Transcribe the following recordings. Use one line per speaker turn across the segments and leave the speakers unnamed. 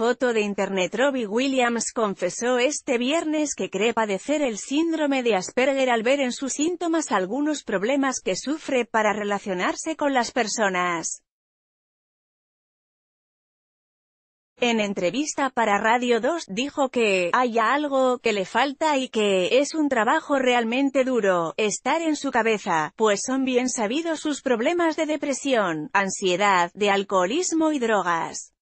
foto de internet Robbie Williams confesó este viernes que cree padecer el síndrome de Asperger al ver en sus síntomas algunos problemas que sufre para relacionarse con las personas. En entrevista para Radio 2 dijo que haya algo que le falta y que es un trabajo realmente duro, estar en su cabeza, pues son bien sabidos sus problemas de depresión, ansiedad, de alcoholismo y
drogas.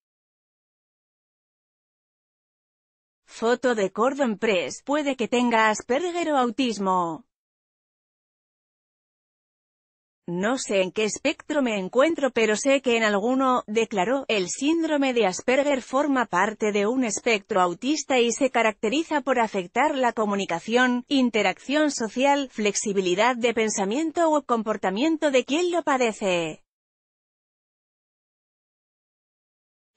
Foto de Cordon Press, puede que tenga Asperger o autismo.
No sé en qué espectro me encuentro pero sé que en alguno, declaró, el síndrome de Asperger forma parte de un espectro autista y se caracteriza por afectar la comunicación, interacción social, flexibilidad de pensamiento o comportamiento de quien lo padece.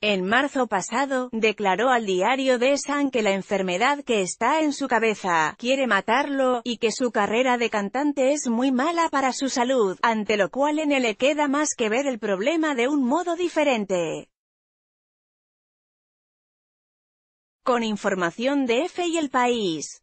En marzo pasado, declaró al diario de San que la enfermedad que está en su cabeza quiere matarlo, y que su carrera de cantante es muy mala para su salud, ante lo cual en le queda más que ver el problema de un modo diferente.
Con información de F y El País.